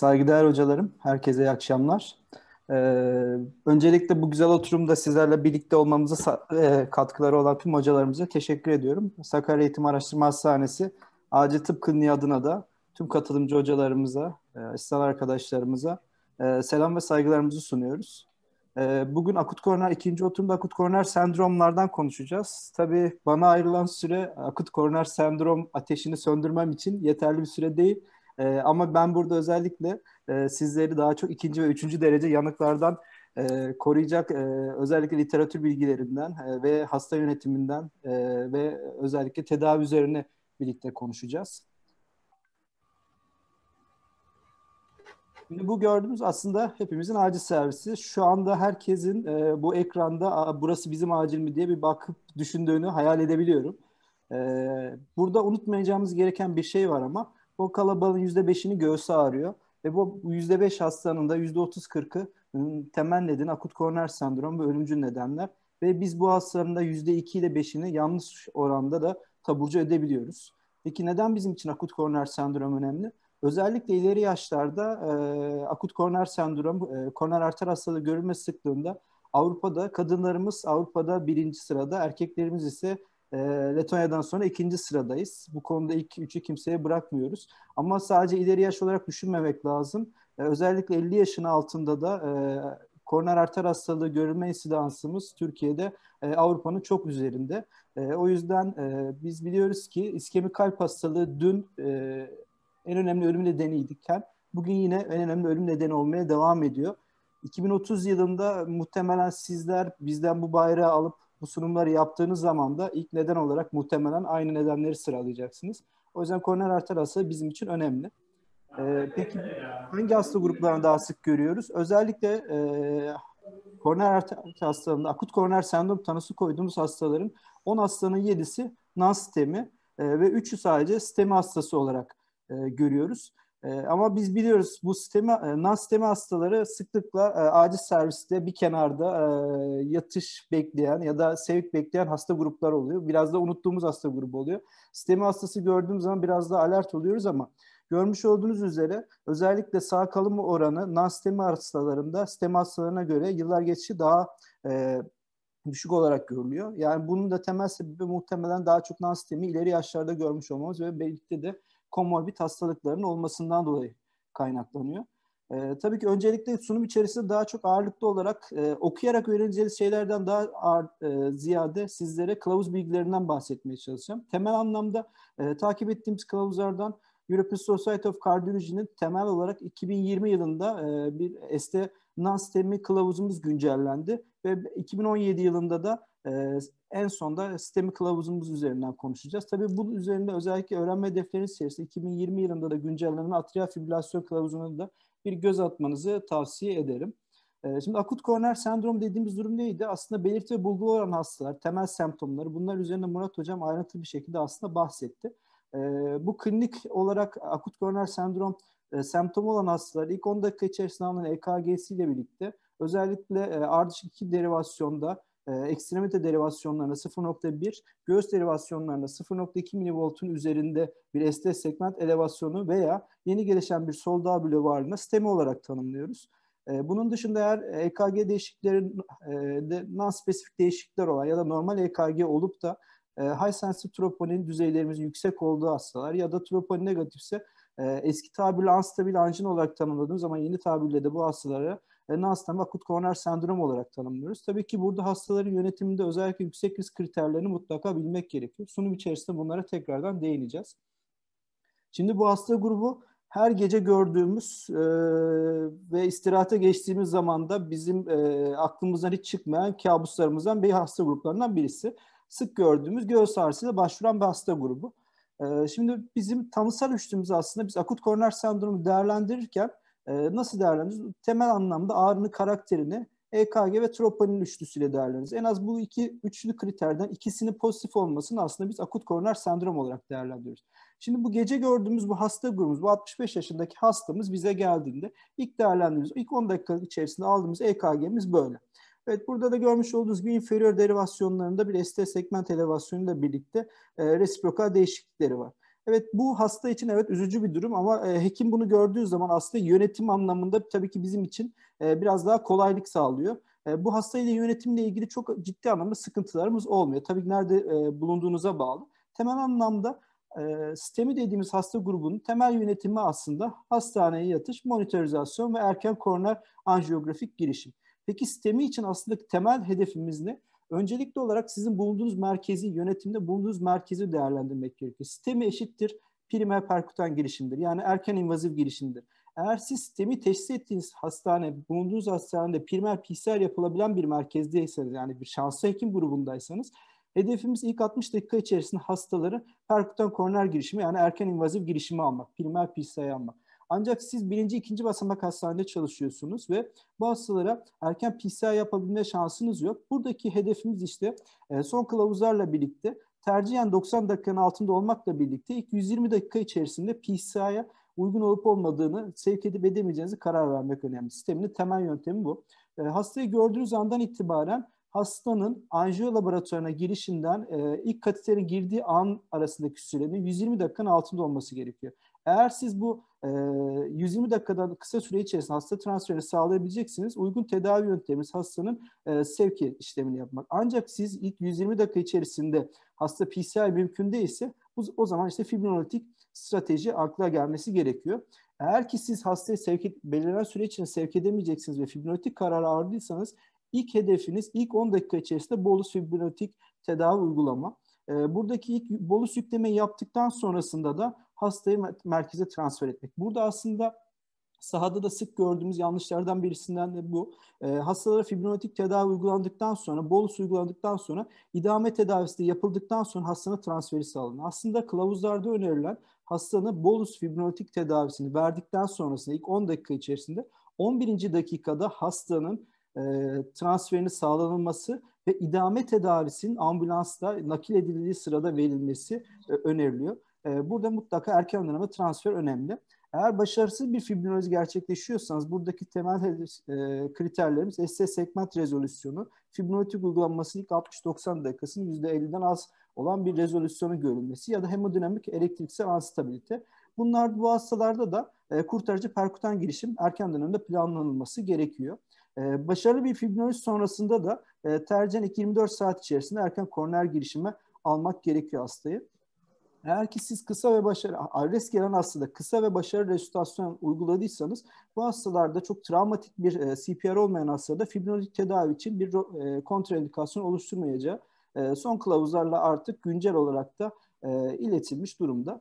Saygıdeğer hocalarım, herkese iyi akşamlar. Ee, öncelikle bu güzel oturumda sizlerle birlikte olmamıza e, katkıları olan tüm hocalarımıza teşekkür ediyorum. Sakarya Eğitim Araştırma Hastanesi Acil Tıp Kliniği adına da tüm katılımcı hocalarımıza, e, asistan arkadaşlarımıza e, selam ve saygılarımızı sunuyoruz. E, bugün akut koroner, ikinci oturumda akut koroner sendromlardan konuşacağız. Tabii bana ayrılan süre akut koroner sendrom ateşini söndürmem için yeterli bir süre değil. E, ama ben burada özellikle e, sizleri daha çok ikinci ve üçüncü derece yanıklardan e, koruyacak e, özellikle literatür bilgilerinden e, ve hasta yönetiminden e, ve özellikle tedavi üzerine birlikte konuşacağız. Şimdi bu gördüğümüz aslında hepimizin acil servisi. Şu anda herkesin e, bu ekranda burası bizim acil mi diye bir bakıp düşündüğünü hayal edebiliyorum. E, burada unutmayacağımız gereken bir şey var ama o kalabalığın %5'ini göğse ağrıyor. Ve bu %5 hastanın da %30-40'ı temel neden akut koroner sendromu ve ölümcül nedenler. Ve biz bu hastaların da %2 ile 5'ini yanlış oranda da taburcu edebiliyoruz. Peki neden bizim için akut koroner sendrom önemli? Özellikle ileri yaşlarda e, akut koroner sendrom, e, koroner arter hastalığı görülme sıklığında Avrupa'da kadınlarımız Avrupa'da birinci sırada, erkeklerimiz ise e, Letonya'dan sonra ikinci sıradayız. Bu konuda ilk üçü kimseye bırakmıyoruz. Ama sadece ileri yaş olarak düşünmemek lazım. E, özellikle 50 yaşın altında da e, koroner arter hastalığı görülme insidansımız Türkiye'de e, Avrupa'nın çok üzerinde. E, o yüzden e, biz biliyoruz ki iskemik kalp hastalığı dün e, en önemli ölüm nedeniydiken bugün yine en önemli ölüm nedeni olmaya devam ediyor. 2030 yılında muhtemelen sizler bizden bu bayrağı alıp bu sunumları yaptığınız zaman da ilk neden olarak muhtemelen aynı nedenleri sıralayacaksınız. O yüzden koroner arter hası bizim için önemli. Ee, peki hangi hasta gruplarını daha sık görüyoruz? Özellikle e, koroner arter hastalığında akut koroner sendrom tanısı koyduğumuz hastaların 10 hastanın 7'si non-sistemi e, ve 3'ü sadece sistemi hastası olarak e, görüyoruz. Ee, ama biz biliyoruz bu sistemi, e, sistemi hastaları sıklıkla e, acil serviste bir kenarda e, yatış bekleyen ya da sevk bekleyen hasta gruplar oluyor. Biraz da unuttuğumuz hasta grubu oluyor. Sistemi hastası gördüğümüz zaman biraz da alert oluyoruz ama görmüş olduğunuz üzere özellikle sağ kalım oranı non-sistemi hastalarında sistemi hastalarına göre yıllar geçişi daha e, düşük olarak görülüyor. Yani bunun da temel sebebi muhtemelen daha çok non-sistemi ileri yaşlarda görmüş olmamız ve birlikte de komorbid hastalıkların olmasından dolayı kaynaklanıyor. E, tabii ki öncelikle sunum içerisinde daha çok ağırlıklı olarak e, okuyarak öğreneceğiniz şeylerden daha ağır, e, ziyade sizlere kılavuz bilgilerinden bahsetmeye çalışacağım. Temel anlamda e, takip ettiğimiz kılavuzlardan European Society of Cardiology'nin temel olarak 2020 yılında e, bir este non-STEMI kılavuzumuz güncellendi ve 2017 yılında da e, en sonda sistemi kılavuzumuz üzerinden konuşacağız. Tabii bunun üzerinde özellikle öğrenme hedeflerinin serisi 2020 yılında da güncellenen atrial fibrilasyon kılavuzuna da bir göz atmanızı tavsiye ederim. Ee, şimdi akut koroner sendrom dediğimiz durum neydi? Aslında belirti ve bulgu olan hastalar, temel semptomları bunlar üzerine Murat Hocam ayrıntılı bir şekilde aslında bahsetti. Ee, bu klinik olarak akut koroner sendrom e, semptomu olan hastalar ilk 10 dakika içerisinde alınan EKG'si ile birlikte özellikle e, ardışık iki derivasyonda ee, ekstremite derivasyonlarına 0.1, göğüs derivasyonlarına 0.2 milivoltun üzerinde bir ST segment elevasyonu veya yeni gelişen bir sol dağ bulvarına stemi olarak tanımlıyoruz. Ee, bunun dışında eğer EKG değişikliklerinde e, non-spesifik değişiklikler olan ya da normal EKG olup da e, high sensitive troponin düzeylerimiz yüksek olduğu hastalar ya da troponin negatifse e, eski tabirle anstabil anjin olarak tanımladığımız ama yeni tabirle de bu hastalara e, Nansen Akut Korner sendrom olarak tanımlıyoruz. Tabii ki burada hastaların yönetiminde özellikle yüksek risk kriterlerini mutlaka bilmek gerekiyor. Sunum içerisinde bunlara tekrardan değineceğiz. Şimdi bu hasta grubu her gece gördüğümüz e, ve istirahate geçtiğimiz zaman da bizim e, aklımızdan hiç çıkmayan kabuslarımızdan bir hasta gruplarından birisi. Sık gördüğümüz göğüs ağrısıyla başvuran bir hasta grubu. E, şimdi bizim tanısal üstümüz aslında biz akut koroner sendromu değerlendirirken ee, nasıl değerlendiririz? Temel anlamda ağrını karakterini EKG ve troponin üçlüsüyle değerlendiririz. En az bu iki üçlü kriterden ikisini pozitif olmasını aslında biz akut koroner sendrom olarak değerlendiriyoruz. Şimdi bu gece gördüğümüz bu hasta grubumuz, bu 65 yaşındaki hastamız bize geldiğinde ilk değerlendirdiğimiz, ilk 10 dakikalık içerisinde aldığımız EKG'miz böyle. Evet burada da görmüş olduğunuz gibi inferior derivasyonlarında bir ST segment elevasyonuyla birlikte e, resiprokal değişiklikleri var. Evet bu hasta için evet üzücü bir durum ama e, hekim bunu gördüğü zaman aslında yönetim anlamında tabii ki bizim için e, biraz daha kolaylık sağlıyor. E, bu hastayla yönetimle ilgili çok ciddi anlamda sıkıntılarımız olmuyor. Tabii ki nerede e, bulunduğunuza bağlı. Temel anlamda e, STEMI dediğimiz hasta grubunun temel yönetimi aslında hastaneye yatış, monitorizasyon ve erken koroner anjiyografik girişim. Peki sistemi için aslında temel hedefimiz ne? Öncelikli olarak sizin bulunduğunuz merkezi yönetimde bulunduğunuz merkezi değerlendirmek gerekiyor. Sistemi eşittir primer perkutan girişimdir. Yani erken invaziv girişimdir. Eğer siz sistemi teşhis ettiğiniz hastane, bulunduğunuz hastanede primer PCR yapılabilen bir merkezdeyseniz yani bir şanslı hekim grubundaysanız hedefimiz ilk 60 dakika içerisinde hastaları perkutan koroner girişimi yani erken invaziv girişimi almak, primer PCR almak. Ancak siz birinci, ikinci basamak hastanede çalışıyorsunuz ve bu hastalara erken PCR yapabilme şansınız yok. Buradaki hedefimiz işte e, son kılavuzlarla birlikte tercihen 90 dakikanın altında olmakla birlikte ilk 120 dakika içerisinde PCI'ye uygun olup olmadığını sevk edip edemeyeceğinizi karar vermek önemli. Sisteminin temel yöntemi bu. E, hastayı gördüğünüz andan itibaren hastanın anjiyo laboratuvarına girişinden e, ilk kateterin girdiği an arasındaki sürenin 120 dakikanın altında olması gerekiyor. Eğer siz bu 120 ee, dakikadan kısa süre içerisinde hasta transferini sağlayabileceksiniz. Uygun tedavi yöntemimiz hastanın e, sevki işlemini yapmak. Ancak siz ilk 120 dakika içerisinde hasta PCR mümkün değilse o zaman işte fibrinolitik strateji akla gelmesi gerekiyor. Eğer ki siz hastayı sevki et, belirlenen süre için sevk edemeyeceksiniz ve fibrinolitik kararı ağırlıysanız ilk hedefiniz ilk 10 dakika içerisinde bolus fibrinolitik tedavi uygulama. Ee, buradaki ilk bolus yüklemeyi yaptıktan sonrasında da hastayı merkeze transfer etmek. Burada aslında sahada da sık gördüğümüz yanlışlardan birisinden de bu. E, hastalara fibrinotik tedavi uygulandıktan sonra, bolus uygulandıktan sonra idame tedavisi de yapıldıktan sonra hastanın transferi sağlanır. Aslında kılavuzlarda önerilen hastanın bolus fibrinotik tedavisini verdikten sonrasında ilk 10 dakika içerisinde 11. dakikada hastanın e, transferini sağlanılması ve idame tedavisinin ambulansta nakil edildiği sırada verilmesi e, öneriliyor. Ee, burada mutlaka erken döneme transfer önemli. Eğer başarısız bir fibrinoz gerçekleşiyorsanız buradaki temel e, kriterlerimiz SS segment rezolüsyonu, fibrinolitik uygulanması ilk 60-90 dakikasının %50'den az olan bir rezolüsyonu görülmesi ya da hemodinamik elektriksel anstabilite. Bunlar bu hastalarda da e, kurtarıcı perkutan girişim erken dönemde planlanılması gerekiyor. E, başarılı bir fibrinoz sonrasında da tercihen 24 saat içerisinde erken koroner girişime almak gerekiyor hastayı. Eğer ki siz kısa ve başarı, adres gelen hastada kısa ve başarı resütasyon uyguladıysanız bu hastalarda çok travmatik bir e, CPR olmayan hastada fibrinolik tedavi için bir e, kontraindikasyon oluşturmayacağı e, son kılavuzlarla artık güncel olarak da e, iletilmiş durumda.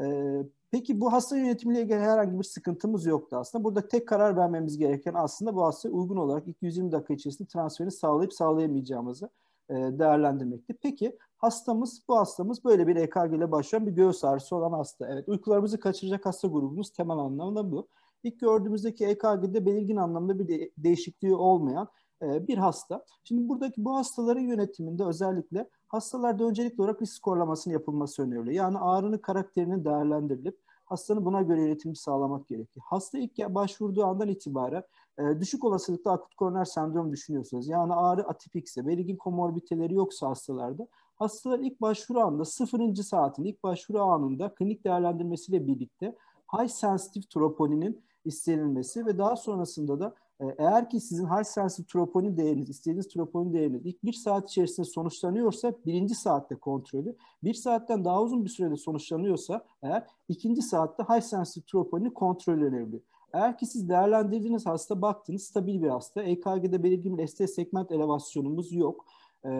E, peki bu hasta yönetimiyle ilgili herhangi bir sıkıntımız yoktu aslında. Burada tek karar vermemiz gereken aslında bu hastaya uygun olarak 220 dakika içerisinde transferini sağlayıp sağlayamayacağımızı. E, değerlendirmekti. Peki hastamız, bu hastamız böyle bir EKG ile başlayan bir göğüs ağrısı olan hasta. Evet uykularımızı kaçıracak hasta grubumuz temel anlamda bu. İlk gördüğümüzdeki EKG'de belirgin anlamda bir de, değişikliği olmayan e, bir hasta. Şimdi buradaki bu hastaların yönetiminde özellikle hastalarda öncelikli olarak risk skorlamasının yapılması öneriliyor. Yani ağrının karakterinin değerlendirilip hastanın buna göre yönetimini sağlamak gerekiyor. Hasta ilk başvurduğu andan itibaren e, düşük olasılıkta akut koroner sendrom düşünüyorsunuz. Yani ağrı atipikse, belirgin komorbiteleri yoksa hastalarda hastalar ilk başvuru anında sıfırıncı saatin ilk başvuru anında klinik değerlendirmesiyle birlikte high sensitive troponinin istenilmesi ve daha sonrasında da e, eğer ki sizin high sensitive troponin değeriniz, istediğiniz troponin değeriniz ilk bir saat içerisinde sonuçlanıyorsa birinci saatte kontrolü, bir saatten daha uzun bir sürede sonuçlanıyorsa eğer ikinci saatte high sensitive troponin kontrol önemli. Eğer ki siz değerlendirdiğiniz hasta baktınız stabil bir hasta, EKG'de belirgin bir ST segment elevasyonumuz yok. Ee,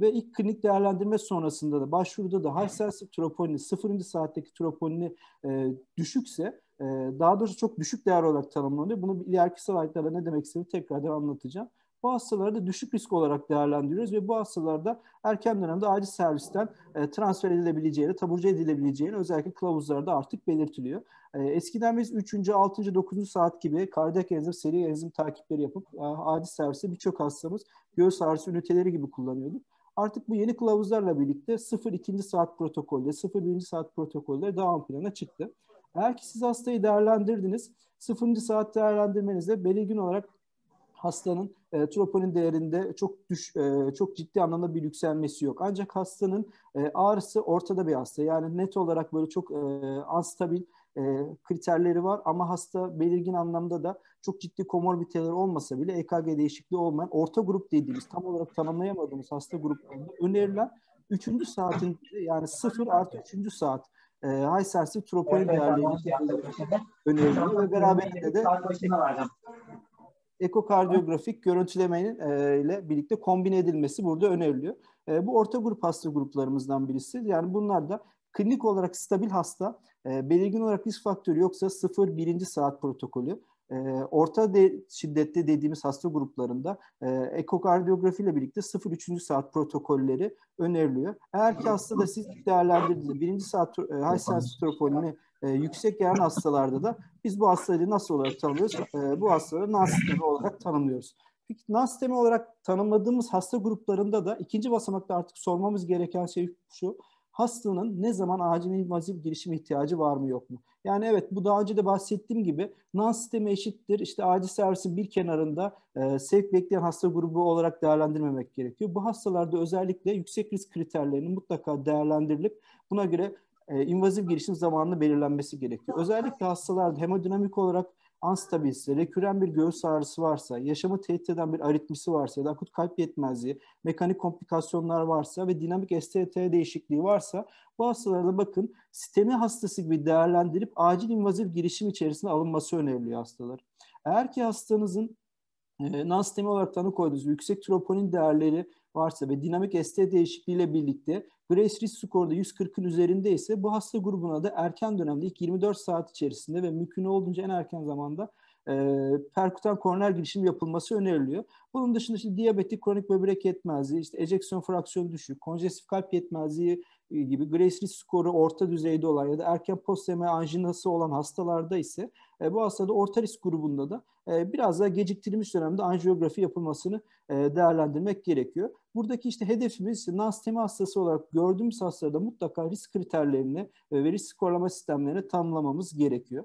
ve ilk klinik değerlendirme sonrasında da başvuruda da high sensitive troponini, sıfırıncı saatteki troponini e, düşükse e, daha doğrusu çok düşük değer olarak tanımlanıyor. Bunu ileriki slaytlarda ne demek istediğimi tekrardan anlatacağım. Bu hastaları da düşük risk olarak değerlendiriyoruz ve bu hastalarda erken dönemde acil servisten e, transfer edilebileceğini, taburcu edilebileceğini özellikle kılavuzlarda artık belirtiliyor. E, eskiden biz 3. 6. 9. saat gibi kardiyak enzim, seri enzim takipleri yapıp e, acil servise birçok hastamız göğüs ağrısı üniteleri gibi kullanıyorduk. Artık bu yeni kılavuzlarla birlikte 0-2. saat protokolleri, 0-1. saat protokolleri daha ön plana çıktı. Eğer ki siz hastayı değerlendirdiniz, sıfırıncı saat değerlendirmenizde belirgin olarak hastanın e, troponin değerinde çok düş, e, çok ciddi anlamda bir yükselmesi yok. Ancak hastanın e, ağrısı ortada bir hasta. Yani net olarak böyle çok e, anstabil e, kriterleri var ama hasta belirgin anlamda da çok ciddi komorbiteleri olmasa bile EKG değişikliği olmayan orta grup dediğimiz tam olarak tanımlayamadığımız hasta gruplarında önerilen 3. saatin yani 0 artı 3. saat e, ee, Haysersi Tropolin evet, değerlerini şey öneriliyor ve beraberinde de ekokardiyografik görüntülemenin e, ile birlikte kombine edilmesi burada öneriliyor. E, bu orta grup hasta gruplarımızdan birisi. Yani bunlar da klinik olarak stabil hasta, e, belirgin olarak risk faktörü yoksa 0-1. saat protokolü, e, orta de, şiddette dediğimiz hasta gruplarında e, ekokardiyografi ile birlikte 0-3. saat protokolleri öneriliyor. Eğer ki hasta da siz değerlendirdiğiniz birinci saat e, high troponini e, yüksek gelen hastalarda da biz bu hastaları nasıl olarak tanımlıyoruz? E, bu hastaları NAS olarak tanımlıyoruz. Peki NAS sistemi olarak tanımladığımız hasta gruplarında da ikinci basamakta artık sormamız gereken şey şu hastanın ne zaman acil invaziv girişime ihtiyacı var mı yok mu? Yani evet bu daha önce de bahsettiğim gibi nan sistemi eşittir. İşte acil servisin bir kenarında e, sevk bekleyen hasta grubu olarak değerlendirmemek gerekiyor. Bu hastalarda özellikle yüksek risk kriterlerini mutlaka değerlendirilip buna göre e, invaziv girişim zamanını belirlenmesi gerekiyor. Özellikle hastalarda hemodinamik olarak anstabilse, reküren bir göğüs ağrısı varsa, yaşamı tehdit eden bir aritmisi varsa ya da akut kalp yetmezliği, mekanik komplikasyonlar varsa ve dinamik STT değişikliği varsa bu hastalarda bakın sistemi hastası gibi değerlendirip acil invaziv girişim içerisinde alınması öneriliyor hastalar. Eğer ki hastanızın e, non-sistemi olarak tanı koyduğunuz yüksek troponin değerleri varsa ve dinamik ST değişikliğiyle birlikte Grace risk skoru da 140'ın üzerinde ise bu hasta grubuna da erken dönemde ilk 24 saat içerisinde ve mümkün olduğunca en erken zamanda e, perkutan koroner girişim yapılması öneriliyor. Bunun dışında işte diyabetik, kronik böbrek yetmezliği, işte ejeksiyon fraksiyonu düşük, konjestif kalp yetmezliği gibi Grace risk skoru orta düzeyde olan ya da erken posteme anjinası olan hastalarda ise e, bu hastada orta risk grubunda da e, biraz daha geciktirilmiş dönemde anjiyografi yapılmasını e, değerlendirmek gerekiyor. Buradaki işte hedefimiz naz tema hastası olarak gördüğümüz hastalarda mutlaka risk kriterlerini e, ve risk skorlama sistemlerini tanımlamamız gerekiyor.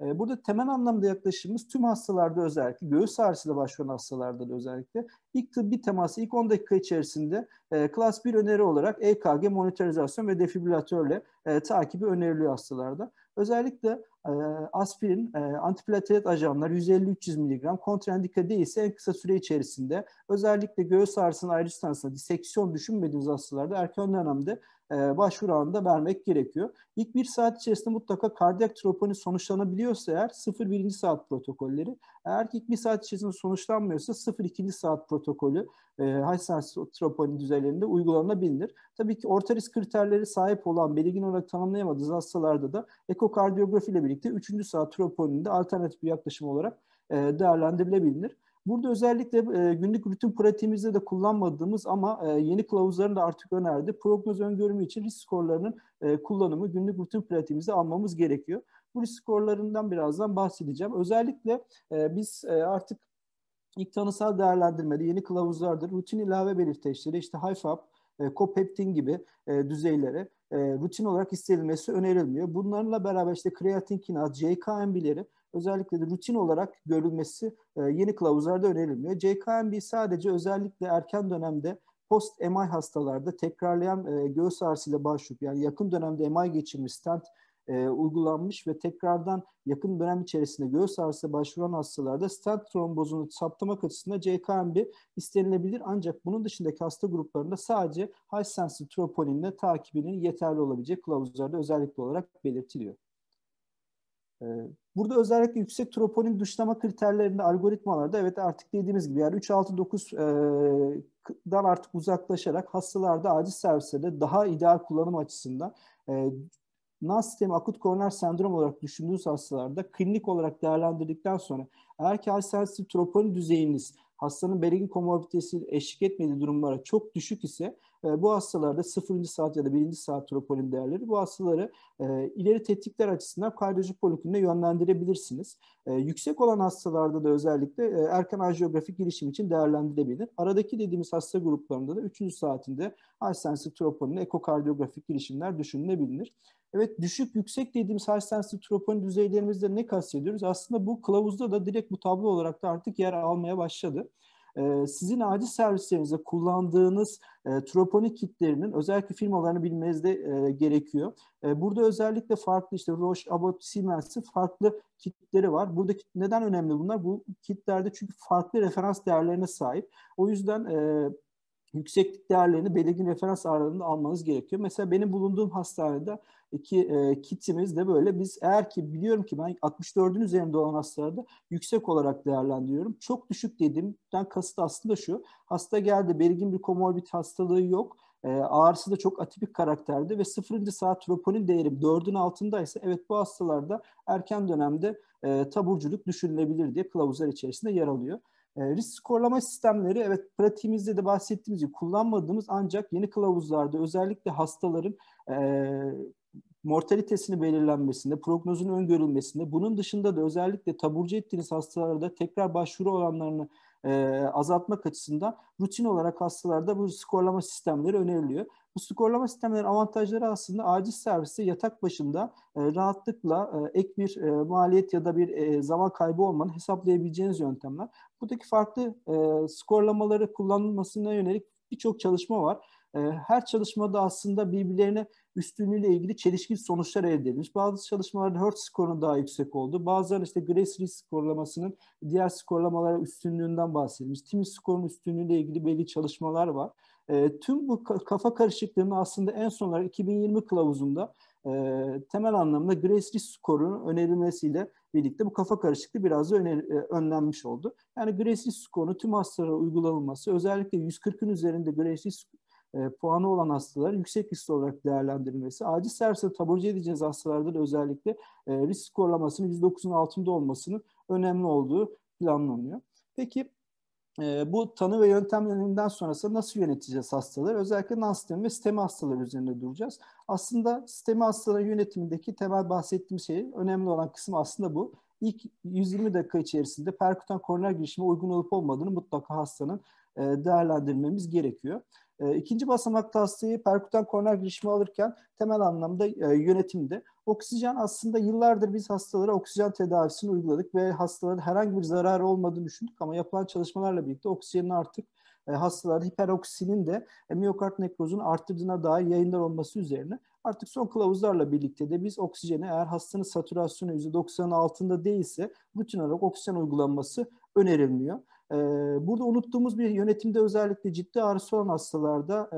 Ee, burada temel anlamda yaklaşımımız tüm hastalarda özellikle, göğüs ağrısıyla başvuran hastalarda da özellikle ilk tıbbi teması ilk 10 dakika içerisinde e, klas 1 öneri olarak EKG monitorizasyon ve defibrilatörle e, takibi öneriliyor hastalarda. Özellikle e, aspirin, e, antiplatelet ajanlar 150-300 mg kontraindika değilse en kısa süre içerisinde özellikle göğüs ağrısının ayrıcı tanısına diseksiyon düşünmediğiniz hastalarda erken dönemde e, başvuru vermek gerekiyor. İlk bir saat içerisinde mutlaka kardiyak troponi sonuçlanabiliyorsa eğer 0-1. saat protokolleri, eğer ilk bir saat içerisinde sonuçlanmıyorsa 0-2. saat protokolü e, Haysens troponi düzeylerinde uygulanabilir. Tabii ki orta risk kriterleri sahip olan belirgin olarak tanımlayamadığınız hastalarda da ekokardiyografi ile birlikte 3. saat troponinde alternatif bir yaklaşım olarak e, değerlendirilebilir. Burada özellikle e, günlük rutin pratiğimizde de kullanmadığımız ama e, yeni kılavuzların da artık önerdi. Prognoz öngörümü için risk skorlarının e, kullanımı günlük rutin pratiğimizde almamız gerekiyor. Bu risk skorlarından birazdan bahsedeceğim. Özellikle e, biz e, artık ilk tanısal değerlendirmede yeni kılavuzlardır. Rutin ilave belirteçleri işte HIFAP, e, kopeptin gibi e, düzeylere e, rutin olarak istenilmesi önerilmiyor. Bunlarla beraber işte kreatin kinaz, CKMB'leri özellikle de rutin olarak görülmesi e, yeni kılavuzlarda önerilmiyor. CKMB sadece özellikle erken dönemde post MI hastalarda tekrarlayan e, göğüs ağrısıyla başvurup yani yakın dönemde MI geçirmiş stent e, uygulanmış ve tekrardan yakın dönem içerisinde göğüs ağrısına başvuran hastalarda stent trombozunu saptamak açısından CKMB istenilebilir ancak bunun dışındaki hasta gruplarında sadece high sensitive troponinle takibinin yeterli olabilecek kılavuzlarda özellikle olarak belirtiliyor. Burada özellikle yüksek troponin dışlama kriterlerinde, algoritmalarda evet artık dediğimiz gibi yani 3-6-9'dan artık uzaklaşarak hastalarda acil servislerde daha ideal kullanım açısından e, NAS sistemi akut koroner sendrom olarak düşündüğünüz hastalarda klinik olarak değerlendirdikten sonra eğer ki alternatif troponin düzeyiniz hastanın belirgin komorbiditesi eşlik etmediği durumlara çok düşük ise e, bu hastalarda 0. saat ya da 1. saat troponin değerleri bu hastaları e, ileri tetkikler açısından kardiyoloji polikliniğine yönlendirebilirsiniz. E, yüksek olan hastalarda da özellikle e, erken anjiyografik girişim için değerlendirilebilir. Aradaki dediğimiz hasta gruplarında da 3. saatinde hastensik troponin ekokardiyografik girişimler düşünülebilir. Evet düşük yüksek dediğimiz high-sensitive troponin düzeylerimizde ne kastediyoruz? Aslında bu kılavuzda da direkt bu tablo olarak da artık yer almaya başladı. Ee, sizin acil servislerinizde kullandığınız e, troponik kitlerinin özellikle firmalarını bilmeniz de e, gerekiyor. E, burada özellikle farklı işte Roche, Abbott, Siemens'in farklı kitleri var. Burada neden önemli bunlar? Bu kitlerde çünkü farklı referans değerlerine sahip. O yüzden e, yükseklik değerlerini belirgin referans aralığında almanız gerekiyor. Mesela benim bulunduğum hastanede ki e, kitimiz de böyle biz eğer ki biliyorum ki ben 64'ün üzerinde olan hastalarda yüksek olarak değerlendiriyorum. Çok düşük dediğimden kasıt aslında şu. Hasta geldi belirgin bir komorbid hastalığı yok. E, ağrısı da çok atipik karakterde ve sıfırıncı saat troponin değeri 4'ün altındaysa evet bu hastalarda erken dönemde e, taburculuk düşünülebilir diye kılavuzlar içerisinde yer alıyor. E, risk skorlama sistemleri evet pratiğimizde de bahsettiğimiz gibi kullanmadığımız ancak yeni kılavuzlarda özellikle hastaların e, mortalitesini belirlenmesinde, prognozun öngörülmesinde, bunun dışında da özellikle taburcu ettiğiniz hastalarda tekrar başvuru oranlarını e, azaltmak açısından rutin olarak hastalarda bu skorlama sistemleri öneriliyor. Bu skorlama sistemlerin avantajları aslında acil serviste yatak başında e, rahatlıkla e, ek bir e, maliyet ya da bir e, zaman kaybı olmanı hesaplayabileceğiniz yöntemler. Buradaki farklı e, skorlamaları kullanılmasına yönelik birçok çalışma var. E, her çalışmada aslında birbirlerine üstünlüğüyle ilgili çelişkin sonuçlar elde edilmiş. Bazı çalışmalarda Hertz skorunun daha yüksek oldu. Bazıları işte grace Risk skorlamasının diğer skorlamalara üstünlüğünden bahsedilmiş. Timmins skorunun üstünlüğüyle ilgili belli çalışmalar var. E, tüm bu kafa karışıklığını aslında en son olarak 2020 kılavuzunda e, temel anlamda grace Risk skorunun önerilmesiyle birlikte bu kafa karışıklığı biraz da öner, e, önlenmiş oldu. Yani grace Risk skorunun tüm hastalara uygulanılması özellikle 140'ın üzerinde grace Risk e, puanı olan hastaların yüksek riskli olarak değerlendirilmesi, acil servise taburcu edeceğiz hastalarda da özellikle e, risk skorlamasının 109'un altında olmasının önemli olduğu planlanıyor. Peki e, bu tanı ve yöntemlerinden sonrası nasıl yöneteceğiz hastaları? Özellikle non sistemi ve sistemi hastaları üzerinde duracağız. Aslında sistemi hastaları yönetimindeki temel bahsettiğim şey, önemli olan kısım aslında bu. İlk 120 dakika içerisinde perkutan koroner girişime uygun olup olmadığını mutlaka hastanın e, değerlendirmemiz gerekiyor. E, ikinci basamakta hastayı perkutan koroner girişimi alırken temel anlamda e, yönetimde. Oksijen aslında yıllardır biz hastalara oksijen tedavisini uyguladık ve hastaların herhangi bir zarar olmadığını düşündük ama yapılan çalışmalarla birlikte oksijenin artık e, hastalarda hiperoksinin de e, miyokard nekrozunu arttırdığına dair yayınlar olması üzerine artık son kılavuzlarla birlikte de biz oksijeni eğer hastanın satürasyonu %90'ın altında değilse rutin olarak oksijen uygulanması önerilmiyor. Ee, burada unuttuğumuz bir yönetimde özellikle ciddi ağrısı olan hastalarda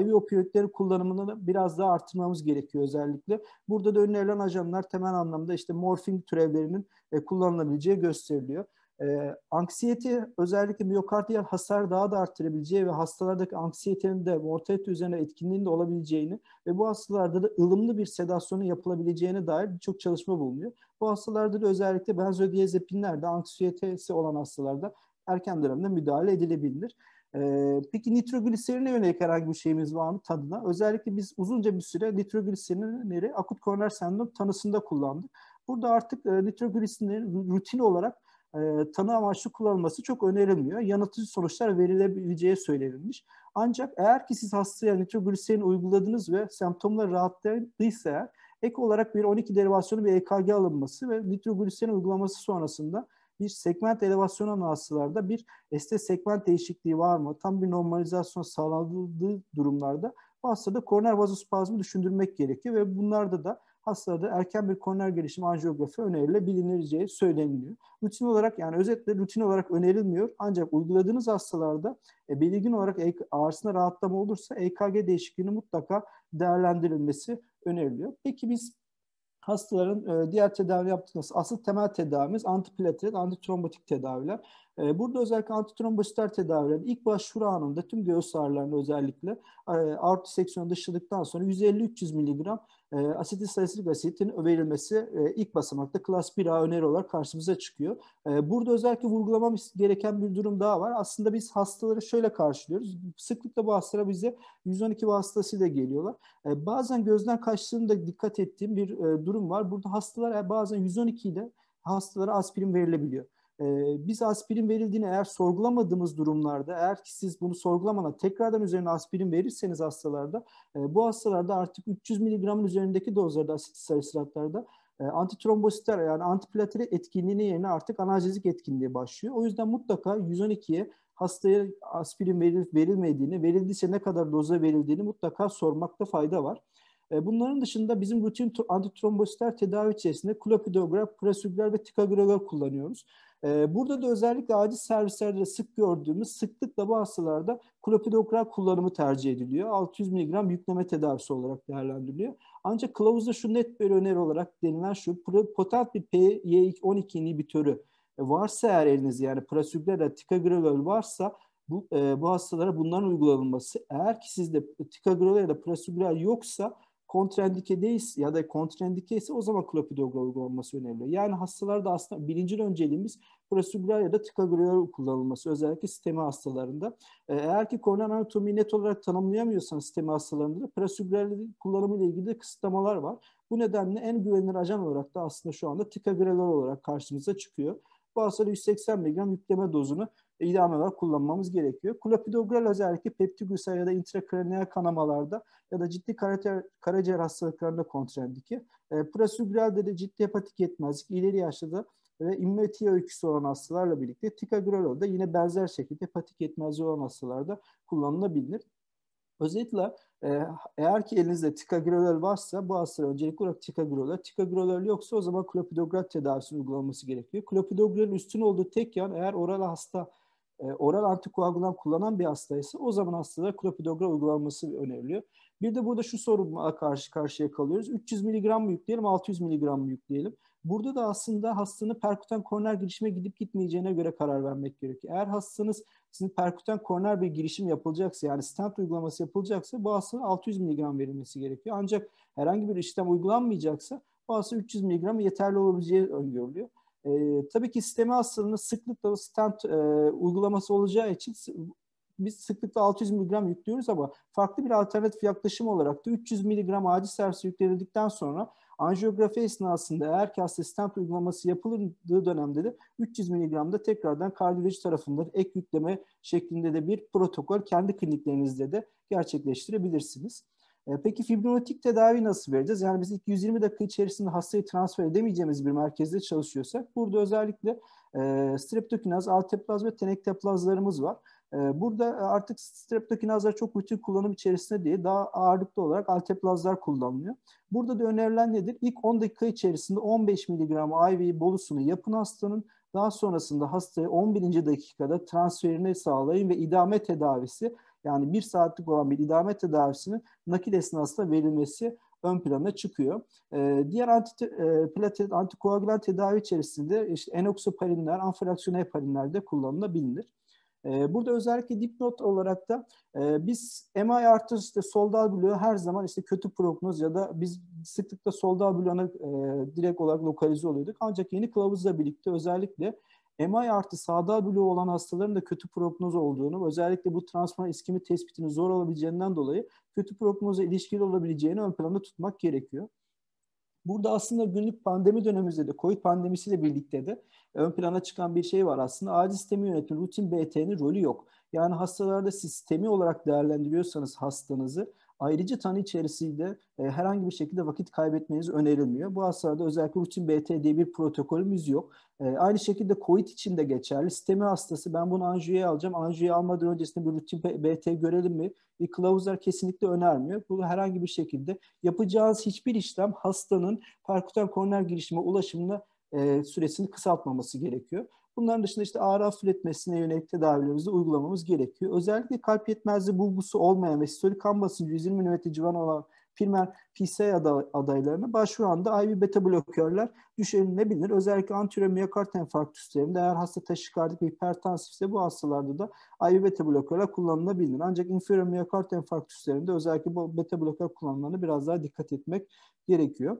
e, IV opioidleri kullanımını biraz daha artırmamız gerekiyor özellikle. Burada da önerilen ajanlar temel anlamda işte morfin türevlerinin e, kullanılabileceği gösteriliyor. E, anksiyeti özellikle miyokardiyal hasar daha da artırabileceği ve hastalardaki anksiyetenin de mortalite üzerine etkinliğinin de olabileceğini ve bu hastalarda da ılımlı bir sedasyonun yapılabileceğine dair birçok çalışma bulunuyor. Bu hastalarda da özellikle benzodiazepinler de anksiyetesi olan hastalarda erken dönemde müdahale edilebilir. Ee, peki nitrogliserine yönelik herhangi bir şeyimiz var mı tadına? Özellikle biz uzunca bir süre nitrogliserini akut koroner sendrom tanısında kullandık. Burada artık e, nitrogliserin rutin olarak e, tanı amaçlı kullanılması çok önerilmiyor. Yanıltıcı sonuçlar verilebileceği söylenilmiş. Ancak eğer ki siz hastaya nitrogliserin uyguladınız ve semptomlar rahatladıysa ek olarak bir 12 derivasyonu bir EKG alınması ve nitrogliserin uygulaması sonrasında bir segment elevasyonu hasılarda bir st segment değişikliği var mı? Tam bir normalizasyon sağlandığı durumlarda bu hastada koroner vazospazmı düşündürmek gerekiyor ve bunlarda da hastalarda erken bir koroner gelişim anjiyografi öneriyle bilinirceği söyleniliyor. Rutin olarak yani özetle rutin olarak önerilmiyor ancak uyguladığınız hastalarda e, belirgin olarak e ağrısında rahatlama olursa EKG değişikliğini mutlaka değerlendirilmesi öneriliyor. Peki biz hastaların e, diğer tedavi yaptığımız asıl temel tedavimiz antiplatelet, antitrombotik tedaviler. E, burada özellikle antitrombositler tedavileri ilk başvuru anında tüm göğüs ağrılarını özellikle e, artı seksiyonu dışladıktan sonra 150-300 miligram ee, e, asetil salisilik asitin överilmesi ilk basamakta klas 1A öneri olarak karşımıza çıkıyor. Ee, burada özellikle vurgulamam gereken bir durum daha var. Aslında biz hastaları şöyle karşılıyoruz. Sıklıkla bu hastalara bize 112 vasıtasıyla geliyorlar. Ee, bazen gözden kaçtığını da dikkat ettiğim bir e, durum var. Burada hastalar e, bazen 112 ile hastalara aspirin verilebiliyor. Ee, biz aspirin verildiğini eğer sorgulamadığımız durumlarda eğer ki siz bunu sorgulamadan tekrardan üzerine aspirin verirseniz hastalarda e, bu hastalarda artık 300 miligramın üzerindeki dozlarda asit salisilatlarda e, antitrombositler yani antiplatelet etkinliğinin yerine artık analjezik etkinliğe başlıyor. O yüzden mutlaka 112'ye hastaya aspirin verilip verilmediğini, verildiyse ne kadar doza verildiğini mutlaka sormakta fayda var. E, bunların dışında bizim rutin antitrombositler tedavi içerisinde klopidograf, prasuglar ve ticagrelor kullanıyoruz. Ee, burada da özellikle acil servislerde sık gördüğümüz sıklıkla bu hastalarda klopidogrel kullanımı tercih ediliyor. 600 mg yükleme tedavisi olarak değerlendiriliyor. Ancak kılavuzda şu net bir öneri olarak denilen şu potent bir PY12 inhibitörü e, varsa eğer elinizde yani prasugrel, ticagrelol varsa bu, e, bu hastalara bunların uygulanılması. Eğer ki sizde ticagrelol ya da prasugrel yoksa kontrendikedeyiz ya da kontrendike ise o zaman klopidogrel uygulanması önemli. Yani hastalarda aslında birinci önceliğimiz prosedürler ya da tıkagrel kullanılması özellikle sistemi hastalarında. Ee, eğer ki koroner anatomiyi net olarak tanımlayamıyorsanız sistemi hastalarında da prosedürler kullanımı ile ilgili de kısıtlamalar var. Bu nedenle en güvenilir ajan olarak da aslında şu anda tıkagreler olarak karşımıza çıkıyor bu hastalara 180 mg yükleme dozunu e, idame olarak kullanmamız gerekiyor. Klopidogrel özellikle peptiglisel ya da intrakraniyal kanamalarda ya da ciddi karaciğer, karaciğer hastalıklarında kontrendiki. E, prasügrelde de ciddi hepatik yetmezlik, ileri yaşta da ve immetiye öyküsü olan hastalarla birlikte tikagrelol da yine benzer şekilde hepatik yetmezliği olan hastalarda kullanılabilir. Özetle ee, eğer ki elinizde ticagrelol varsa bu hastalara öncelikli olarak ticagrelol. Ticagrelol yoksa o zaman klopidogrel tedavisi uygulanması gerekiyor. Klopidogrelin üstün olduğu tek yan eğer oral hasta e, oral antikoagulan kullanan bir hastaysa o zaman hastalara klopidogrel uygulanması öneriliyor. Bir de burada şu sorunla karşı karşıya kalıyoruz. 300 mg mı yükleyelim, 600 mg mı yükleyelim? Burada da aslında hastanın perkutan koroner girişime gidip gitmeyeceğine göre karar vermek gerekiyor. Eğer hastanız sizin perkutan koroner bir girişim yapılacaksa yani stent uygulaması yapılacaksa bu hastanın 600 mg verilmesi gerekiyor. Ancak herhangi bir işlem uygulanmayacaksa bu hasta 300 mg yeterli olabileceği öngörülüyor. ee, tabii ki sistemi hastalığının sıklıkla stent e, uygulaması olacağı için biz sıklıkla 600 mg yüklüyoruz ama farklı bir alternatif yaklaşım olarak da 300 mg acil servis yüklenildikten sonra Anjiyografi esnasında eğer ki stent uygulaması yapıldığı dönemde de 300 miligramda tekrardan kardiyoloji tarafından ek yükleme şeklinde de bir protokol kendi kliniklerinizde de gerçekleştirebilirsiniz. E, peki fibrinotik tedavi nasıl vereceğiz? Yani biz ilk 120 dakika içerisinde hastayı transfer edemeyeceğimiz bir merkezde çalışıyorsak burada özellikle e, streptokinaz, alteplaz ve tenekteplazlarımız var. Ee, burada e, artık streptokinazlar çok rutin kullanım içerisinde değil, daha ağırlıklı olarak alteplazlar kullanılıyor. Burada da önerilen nedir? İlk 10 dakika içerisinde 15 mg IV bolusunu yapın hastanın. Daha sonrasında hastaya 11. dakikada transferini sağlayın ve idame tedavisi yani bir saatlik olan bir idame tedavisinin nakil esnasında verilmesi ön plana çıkıyor. Ee, diğer anti, e, platelet antikoagülan tedavi içerisinde işte enoxaparinler, anfraksiyon heparinler de kullanılabilir. Ee, burada özellikle dipnot olarak da e, biz MI artı işte soldal bloğu her zaman işte kötü prognoz ya da biz sıklıkla soldal bloğuna e, direkt olarak lokalize oluyorduk. Ancak yeni kılavuzla birlikte özellikle MI artı sağdal bloğu olan hastaların da kötü prognoz olduğunu, özellikle bu transfer iskemi tespitinin zor olabileceğinden dolayı kötü prognoza ilişkili olabileceğini ön planda tutmak gerekiyor. Burada aslında günlük pandemi dönemimizde de Covid pandemisiyle birlikte de ön plana çıkan bir şey var aslında. Acil sistemi yönetimi, rutin BT'nin rolü yok. Yani hastalarda sistemi olarak değerlendiriyorsanız hastanızı Ayrıca tanı içerisinde e, herhangi bir şekilde vakit kaybetmeniz önerilmiyor. Bu hastalarda özellikle rutin BT diye bir protokolümüz yok. E, aynı şekilde COVID için de geçerli. Sistemi hastası ben bunu anjiyoya alacağım. Anjiyoya almadan öncesinde bir rutin BT görelim mi? Bir kılavuzlar kesinlikle önermiyor. Bu herhangi bir şekilde yapacağınız hiçbir işlem hastanın perkutan koroner girişime ulaşımına e, süresini kısaltmaması gerekiyor. Bunların dışında işte ağrı hafifletmesine yönelik tedavilerimizi uygulamamız gerekiyor. Özellikle kalp yetmezliği bulgusu olmayan ve sistolik kan basıncı 120 mm civarı olan primer PSA adaylarına başvuran da IV beta blokörler düşerilebilir. Özellikle anterior miyokard enfarktüslerinde eğer hasta taşikardik ve hipertansifse bu hastalarda da IV beta blokörler kullanılabilir. Ancak inferior miyokard enfarktüslerinde özellikle bu beta blokör kullanımlarına biraz daha dikkat etmek gerekiyor.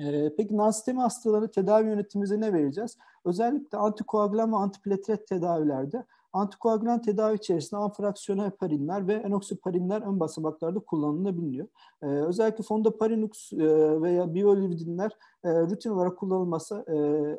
Ee, peki nansitemi hastalarını tedavi yönetimimize ne vereceğiz? Özellikle antikoagülan ve antiplatelet tedavilerde antikoagülan tedavi içerisinde anfraksiyonel heparinler ve enoksiparinler ön basamaklarda kullanılabiliyor. Ee, özellikle fondaparinux e, veya biolivdinler e, rutin olarak kullanılması e,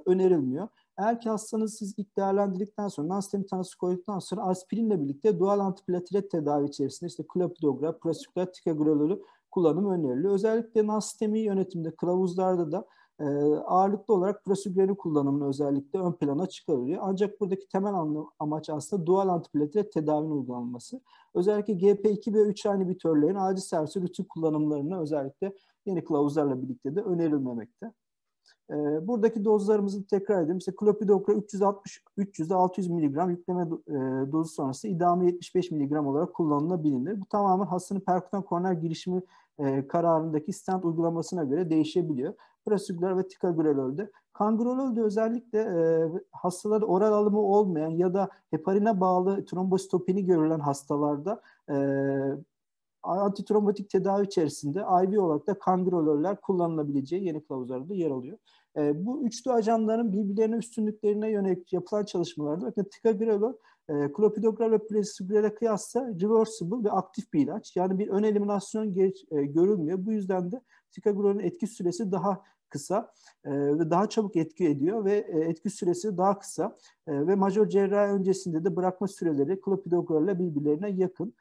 önerilmiyor. Eğer ki hastanız siz ilk değerlendirdikten sonra, nansitemi tanısı koyduktan sonra aspirinle birlikte dual antiplatelet tedavi içerisinde işte klopidogrel, prasikler, ticagrelolu kullanım öneriliyor. Özellikle NAS sistemi yönetimde kılavuzlarda da e, ağırlıklı olarak prosedürleri kullanımını özellikle ön plana çıkarılıyor. Ancak buradaki temel amaç aslında dual antiplatelet tedavinin uygulanması. Özellikle GP2 ve 3 aynı bitörlerin acil servisi rutin kullanımlarını özellikle yeni kılavuzlarla birlikte de önerilmemekte. E, buradaki dozlarımızı tekrar edelim. İşte klopidokra 360 300 600 mg yükleme e, dozu sonrası idame 75 mg olarak kullanılabilir. Bu tamamen hastanın perkutan koroner girişimi e, kararındaki stent uygulamasına göre değişebiliyor. Prasuglar ve ticagrelolde. kangrelol'de özellikle e, hastalarda oral alımı olmayan ya da heparine bağlı trombostopini görülen hastalarda e, antitromatik tedavi içerisinde IV olarak da kandrolörler kullanılabileceği yeni kılavuzlarda yer alıyor. E, bu üçlü ajanların birbirlerine üstünlüklerine yönelik yapılan çalışmalarda bakın ticagrelor, e, klopidogrel ve presigrel'e kıyasla reversible ve aktif bir ilaç. Yani bir ön eliminasyon geç, e, görülmüyor. Bu yüzden de ticagrelor'un etki süresi daha kısa e, ve daha çabuk etki ediyor ve e, etki süresi daha kısa e, ve major cerrahi öncesinde de bırakma süreleri klopidogrel ile birbirlerine yakın.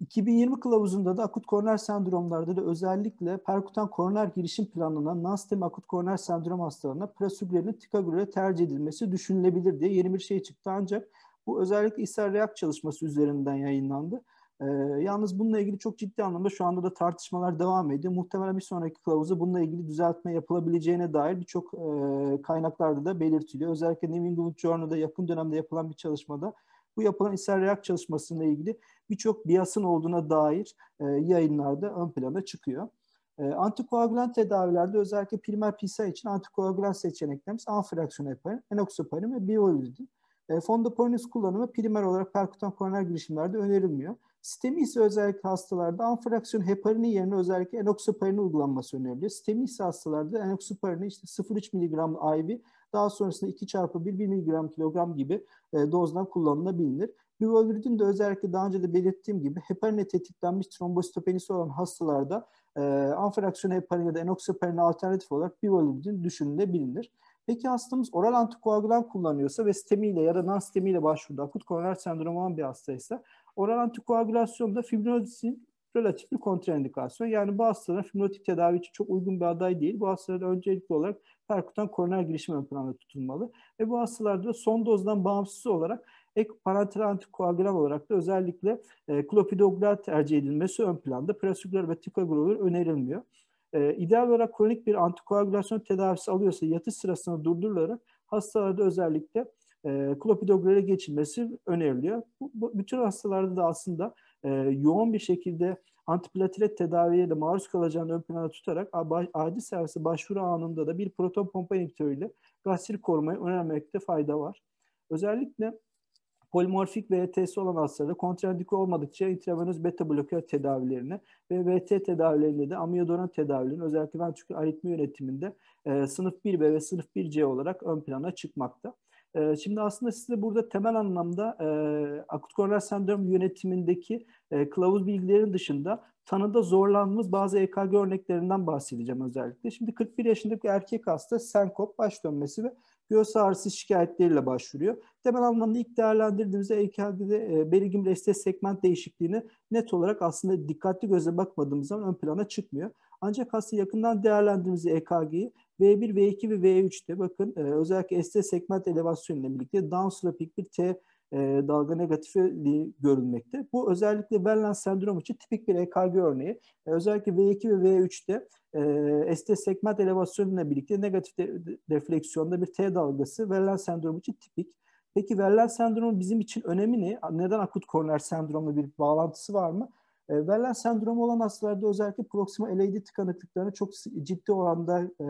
2020 ee, kılavuzunda da akut koroner sendromlarda da özellikle perkutan koroner girişim planlanan non-stem akut koroner sendrom hastalarına prasügrenin tikagürele tercih edilmesi düşünülebilir diye yeni bir şey çıktı ancak bu özellikle ishal reak çalışması üzerinden yayınlandı. Ee, yalnız bununla ilgili çok ciddi anlamda şu anda da tartışmalar devam ediyor. Muhtemelen bir sonraki kılavuzda bununla ilgili düzeltme yapılabileceğine dair birçok e, kaynaklarda da belirtiliyor. Özellikle New England Journal'da yakın dönemde yapılan bir çalışmada bu yapılan ister reak çalışmasıyla ilgili birçok biyasın olduğuna dair e, yayınlarda ön plana çıkıyor. E, antikoagülan tedavilerde özellikle primer PSA için antikoagülan seçeneklerimiz anfraksiyon heparin, enoxaparin ve bivalidin. E, fondoporiniz kullanımı primer olarak perkutan koroner girişimlerde önerilmiyor. Sistemi ise özellikle hastalarda anfraksiyon heparinin yerine özellikle enoxaparini uygulanması öneriliyor. Sistemi ise hastalarda enoxaparini işte 0,3 mg IV daha sonrasında 2 çarpı 1, 1 miligram kilogram gibi e, dozdan kullanılabilir. Lüvalüridin de özellikle daha önce de belirttiğim gibi heparinle tetiklenmiş trombositopenisi olan hastalarda e, anfraksiyon heparin ya da enoksiparine alternatif olarak bivalüridin düşünülebilir. Peki hastamız oral antikoagülan kullanıyorsa ve stemiyle ya da non stemiyle başvurdu akut koroner sendromu olan bir hastaysa oral antikoagülasyonda fibrinolizin relatif bir kontraindikasyon. Yani bu hastaların fibrinotik tedavi için çok uygun bir aday değil. Bu hastaların öncelikli olarak perkutan koroner girişim ön planda tutulmalı. Ve bu hastalarda son dozdan bağımsız olarak ek parenteral antikoagülan olarak da özellikle e, klopidogrel tercih edilmesi ön planda. Prasugrel ve ticagrelor önerilmiyor. E, ideal olarak kronik bir antikoagülasyon tedavisi alıyorsa yatış sırasında durdurularak hastalarda özellikle e, klopidogrel'e geçilmesi öneriliyor. Bu, bu, bütün hastalarda da aslında e, yoğun bir şekilde antiplatelet tedaviye de maruz kalacağını ön plana tutarak acil servise başvuru anında da bir proton pompa inhibitörüyle gastrik korumayı önermekte fayda var. Özellikle polimorfik VT'si olan hastalarda kontrendike olmadıkça intravenöz beta blokör tedavilerine ve VT tedavilerinde de amiodoran tedavilerin özellikle ventrikül aritmi yönetiminde e, sınıf 1B ve sınıf 1C olarak ön plana çıkmakta. Ee, şimdi aslında size burada temel anlamda e, akut koroner sendrom yönetimindeki e, kılavuz bilgilerin dışında tanıda zorlandığımız bazı EKG örneklerinden bahsedeceğim özellikle. Şimdi 41 yaşındaki erkek hasta senkop, baş dönmesi ve göğüs ağrısı şikayetleriyle başvuruyor. Temel anlamda ilk değerlendirdiğimizde EKG'de e, belirgin bir ST segment değişikliğini net olarak aslında dikkatli gözle bakmadığımız zaman ön plana çıkmıyor. Ancak hasta yakından değerlendirdiğimizde EKG'yi V1, V2 ve V3'te bakın e, özellikle ST segment elevasyonuyla birlikte downsloping bir T e, dalga negatifliği görülmekte. Bu özellikle Verlens sendromu için tipik bir EKG örneği. E, özellikle V2 ve V3'te e, ST segment elevasyonuyla birlikte negatif de, defleksiyonda bir T dalgası Verlens sendromu için tipik. Peki Verlens sendromu bizim için önemi ne? Neden akut koroner sendromla bir bağlantısı var mı? E, sendromu olan hastalarda özellikle proksima eleydi tıkanıklıklarına çok ciddi oranda e,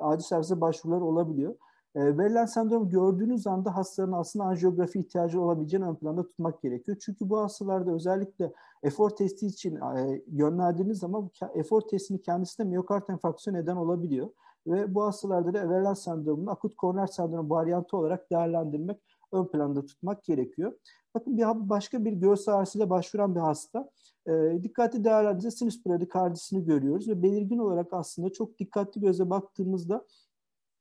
acil servise başvuruları olabiliyor. E, ee, verilen sendrom gördüğünüz anda hastaların aslında anjiyografi ihtiyacı olabileceğini ön planda tutmak gerekiyor. Çünkü bu hastalarda özellikle efor testi için e, yönlendirdiğiniz zaman efor testini kendisinde miyokard enfarktüsü neden olabiliyor. Ve bu hastalarda da verilen sendromunu akut koroner sendromu varyantı olarak değerlendirmek, ön planda tutmak gerekiyor. Bakın bir başka bir göğüs ağrısıyla başvuran bir hasta e, dikkatli değerlendirince sinüs bradikardisini görüyoruz ve belirgin olarak aslında çok dikkatli göze baktığımızda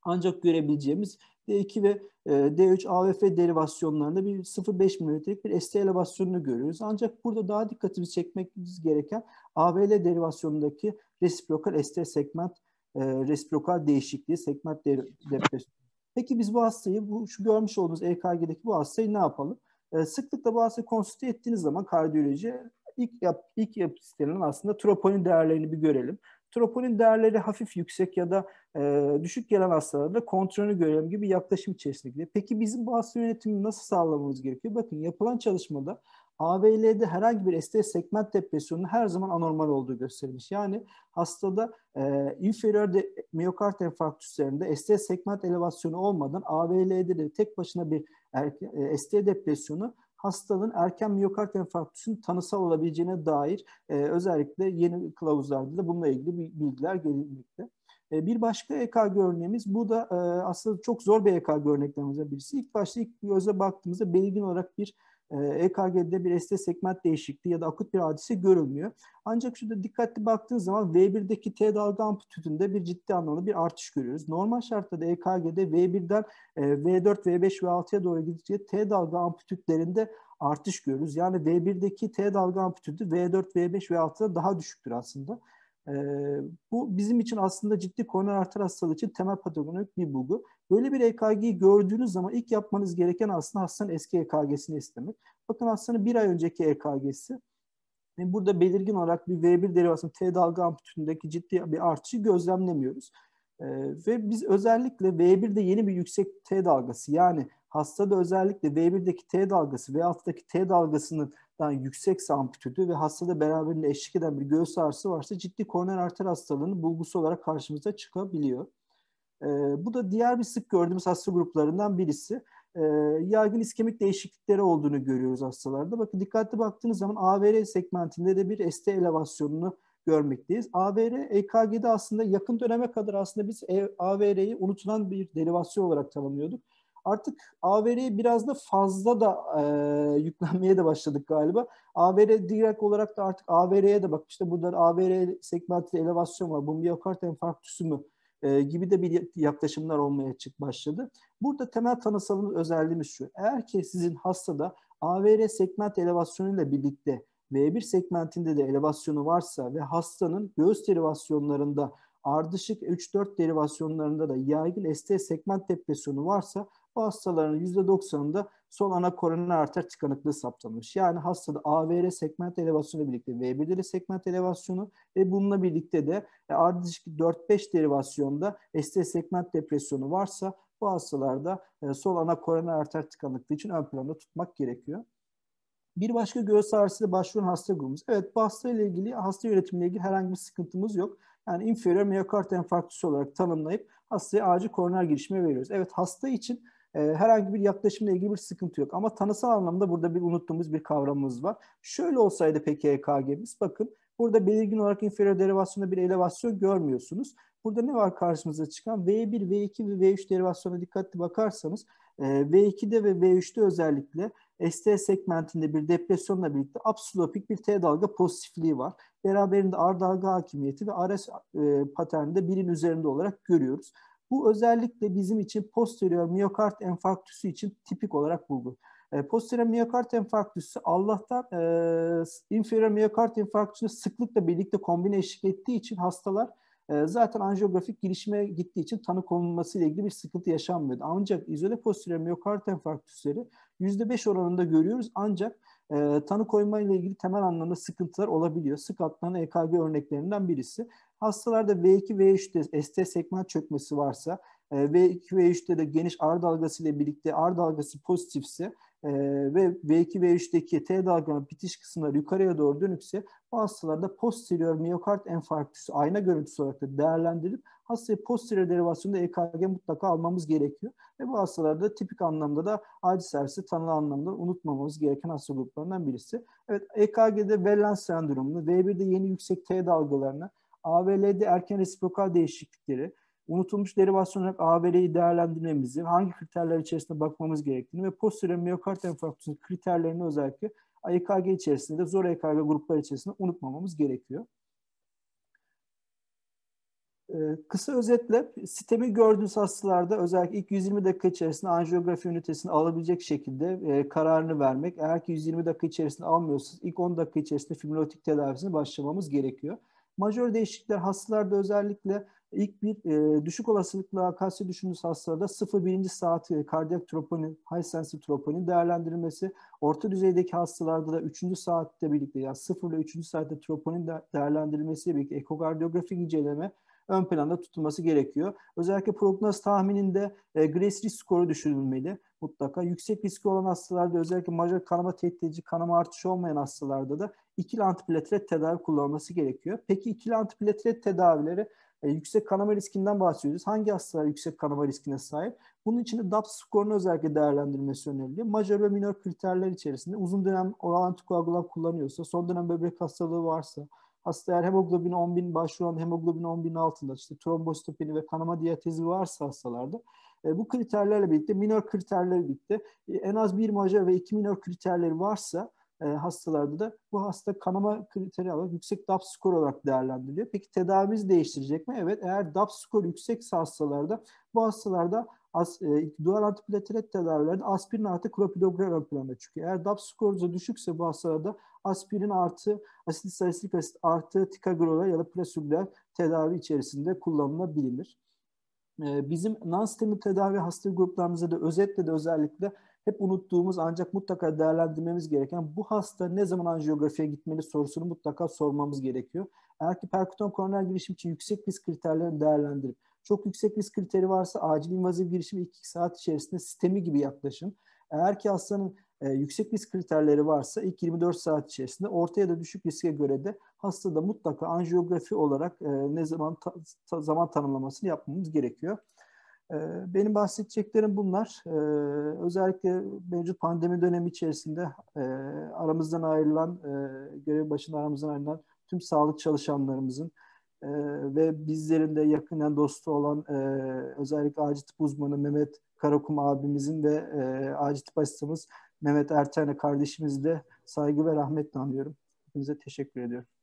ancak görebileceğimiz D2 ve e, D3 AVF derivasyonlarında bir 0.5 mm'lik bir ST elevasyonunu görüyoruz. Ancak burada daha dikkatimizi çekmemiz gereken AVL derivasyonundaki resiprokal ST segment e, resiprokal değişikliği, segment depresyonu. Peki biz bu hastayı, bu, şu görmüş olduğunuz EKG'deki bu hastayı ne yapalım? E, sıklıkla bu hastayı konsülte ettiğiniz zaman kardiyoloji ilk yap, ilk yapı sitenin aslında troponin değerlerini bir görelim. Troponin değerleri hafif yüksek ya da e, düşük gelen hastalarda kontrolünü görelim gibi yaklaşım içerisinde. Peki bizim bu hasta yönetimini nasıl sağlamamız gerekiyor? Bakın yapılan çalışmada AVL'de herhangi bir ST segment depresyonunun her zaman anormal olduğu gösterilmiş. Yani hastada e, inferior de, miyokard enfarktüslerinde ST segment elevasyonu olmadan AVL'de de tek başına bir erke, e, ST depresyonu Hastalığın erken miyokart enfarktüsünün tanısal olabileceğine dair e, özellikle yeni kılavuzlarda da bununla ilgili bilgiler gelmekte. E, bir başka EKG örneğimiz, bu da e, aslında çok zor bir EKG örneklerimizden birisi. İlk başta ilk göze baktığımızda belirgin olarak bir EKG'de e bir ST segment değişikliği ya da akut bir hadise görülmüyor. Ancak şurada dikkatli baktığınız zaman V1'deki T dalga amplitüdünde bir ciddi anlamda bir artış görüyoruz. Normal şartlarda EKG'de V1'den V4, e, V5, V6'ya doğru gidince T dalga amplitüdlerinde artış görürüz. Yani V1'deki T dalga amplitüdü V4, V5, V6'da daha düşüktür aslında. E, bu bizim için aslında ciddi koroner arter hastalığı için temel patogenonik bir bulgu. Böyle bir EKG'yi gördüğünüz zaman ilk yapmanız gereken aslında hastanın eski EKG'sini istemek. Bakın hastanın bir ay önceki EKG'si. Yani burada belirgin olarak bir V1 derivasının T dalga amplitüdündeki ciddi bir artışı gözlemlemiyoruz. Ee, ve biz özellikle V1'de yeni bir yüksek T dalgası yani Hastada özellikle V1'deki T dalgası V6'daki T dalgasından yüksekse amplitüdü ve hastada beraberinde eşlik eden bir göğüs ağrısı varsa ciddi koroner arter hastalığının bulgusu olarak karşımıza çıkabiliyor. E, bu da diğer bir sık gördüğümüz hasta gruplarından birisi. E, yaygın iskemik değişiklikleri olduğunu görüyoruz hastalarda. Bakın dikkatli baktığınız zaman AVR segmentinde de bir ST elevasyonunu görmekteyiz. AVR EKG'de aslında yakın döneme kadar aslında biz e AVR'yi unutulan bir derivasyon olarak tanımlıyorduk. Artık AVR'ye biraz da fazla da e, yüklenmeye de başladık galiba. AVR direkt olarak da artık AVR'ye de bak işte burada AVR segmentli elevasyon var. Bu miyokart enfarktüsü mü? E, gibi de bir yaklaşımlar olmaya çık başladı. Burada temel tanısalın özelliğimiz şu. Eğer ki sizin hastada AVR segment elevasyonuyla birlikte V1 segmentinde de elevasyonu varsa ve hastanın göğüs derivasyonlarında ardışık 3-4 derivasyonlarında da yaygın ST segment depresyonu varsa bu hastaların %90'ında sol ana koroner arter tıkanıklığı saptanmış. Yani hastada AVR segment elevasyonu birlikte V1'leri segment elevasyonu ve bununla birlikte de e, ardışık 4-5 derivasyonda ST segment depresyonu varsa bu hastalarda e, sol ana koroner arter tıkanıklığı için ön planda tutmak gerekiyor. Bir başka göğüs ağrısıyla başvuran hasta grubumuz. Evet bu hasta ile ilgili hasta yönetimiyle ilgili herhangi bir sıkıntımız yok. Yani inferior miyokard enfarktüsü olarak tanımlayıp hastaya acil koroner girişimi veriyoruz. Evet hasta için ee, herhangi bir yaklaşımla ilgili bir sıkıntı yok. Ama tanısal anlamda burada bir unuttuğumuz bir kavramımız var. Şöyle olsaydı peki EKG'miz bakın burada belirgin olarak inferior derivasyonda bir elevasyon görmüyorsunuz. Burada ne var karşımıza çıkan? V1, V2 ve V3 derivasyonuna dikkatli bakarsanız e, V2'de ve V3'te özellikle ST segmentinde bir depresyonla birlikte absolopik bir T dalga pozitifliği var. Beraberinde R dalga hakimiyeti ve RS e, de birin üzerinde olarak görüyoruz. Bu özellikle bizim için posterior miyokard enfarktüsü için tipik olarak bulgu. E, posterior miyokard enfarktüsü Allah'tan e, inferior miyokard enfarktüsüne sıklıkla birlikte kombine eşlik ettiği için hastalar e, zaten anjiyografik gelişime gittiği için tanı konulması ile ilgili bir sıkıntı yaşanmıyordu. Ancak izole posterior miyokard enfarktüsleri %5 oranında görüyoruz ancak e, tanı koyma ile ilgili temel anlamda sıkıntılar olabiliyor. Sık atlanan EKG örneklerinden birisi. Hastalarda v 2 V3'te ST segment çökmesi varsa V2 e, V3'te de geniş R dalgası ile birlikte R dalgası pozitifse e, ve V2 V3'teki T dalganın bitiş kısımları yukarıya doğru dönükse bu hastalarda posterior miyokard enfarktüsü ayna görüntüsü olarak da değerlendirip hastayı posterior derivasyonda EKG mutlaka almamız gerekiyor. Ve bu hastalarda tipik anlamda da acil servisi tanı anlamda unutmamamız gereken hasta gruplarından birisi. Evet EKG'de Vellans sendromunu, V1'de yeni yüksek T dalgalarını, AVL'de erken resiprokal değişiklikleri, unutulmuş derivasyon olarak AVL'yi değerlendirmemizi, hangi kriterler içerisinde bakmamız gerektiğini ve posterior miyokard enfarktüsünün kriterlerini özellikle EKG içerisinde de zor EKG grupları içerisinde unutmamamız gerekiyor. Ee, kısa özetle sistemi gördüğünüz hastalarda özellikle ilk 120 dakika içerisinde anjiyografi ünitesini alabilecek şekilde e, kararını vermek. Eğer ki 120 dakika içerisinde almıyorsanız ilk 10 dakika içerisinde fibrilotik tedavisine başlamamız gerekiyor. Majör değişiklikler hastalarda özellikle ilk bir e, düşük olasılıkla akasya düşündüğünüz hastalarda 0-1. saat e, kardiyak troponin, high sensitive troponin değerlendirilmesi, orta düzeydeki hastalarda da 3. saatte birlikte yani 0 ile 3. saatte troponin de değerlendirilmesiyle birlikte ekokardiyografik inceleme ön planda tutulması gerekiyor. Özellikle prognoz tahmininde e, GRES risk skoru düşünülmeli mutlaka. Yüksek riski olan hastalarda özellikle majör kanama tehdit edici kanama artışı olmayan hastalarda da ikili antiplatelet tedavi kullanılması gerekiyor. Peki ikili antiplatelet tedavileri e, yüksek kanama riskinden bahsediyoruz. Hangi hastalar yüksek kanama riskine sahip? Bunun için de DAPS skorunu özellikle değerlendirmesi öneriliyor. Majör ve minor kriterler içerisinde uzun dönem oral antikoagulan kullanıyorsa, son dönem böbrek hastalığı varsa, Hasta eğer hemoglobin 10.000 başvuran hemoglobin 10.000 altında işte trombositopeni ve kanama diyatezi varsa hastalarda e, bu kriterlerle birlikte minor kriterlerle birlikte e, en az bir majör ve iki minor kriterleri varsa e, hastalarda da bu hasta kanama kriteri olarak yüksek DAP skor olarak değerlendiriliyor. Peki tedavimiz değiştirecek mi? Evet eğer DAP skor yüksekse hastalarda bu hastalarda as, e, dual antiplatelet tedavilerde aspirin artı klopidogrel ön plana çıkıyor. Eğer DAP skorunuza düşükse bu hastalarda aspirin artı asit salisilik asit artı tikagrolal ya da plasübler tedavi içerisinde kullanılabilir. E, bizim non tedavi hasta gruplarımızda da özetle de özellikle hep unuttuğumuz ancak mutlaka değerlendirmemiz gereken bu hasta ne zaman anjiyografiye gitmeli sorusunu mutlaka sormamız gerekiyor. Eğer ki perkuton koroner girişim için yüksek risk kriterlerini değerlendirip çok yüksek risk kriteri varsa acil invaziv girişimi 2 saat içerisinde sistemi gibi yaklaşın. Eğer ki hastanın e, yüksek risk kriterleri varsa ilk 24 saat içerisinde orta ya da düşük riske göre de hastada mutlaka anjiyografi olarak e, ne zaman ta, ta, zaman tanımlamasını yapmamız gerekiyor. E, benim bahsedeceklerim bunlar. E, özellikle mevcut pandemi dönemi içerisinde e, aramızdan ayrılan, e, görev başında aramızdan ayrılan tüm sağlık çalışanlarımızın, e, ve bizlerin de yakından dostu olan e, özellikle acil tıp uzmanı Mehmet Karakum abimizin ve e, acil tıp asistanımız Mehmet Erten'e kardeşimizi de saygı ve rahmetle anıyorum. Hepinize teşekkür ediyorum.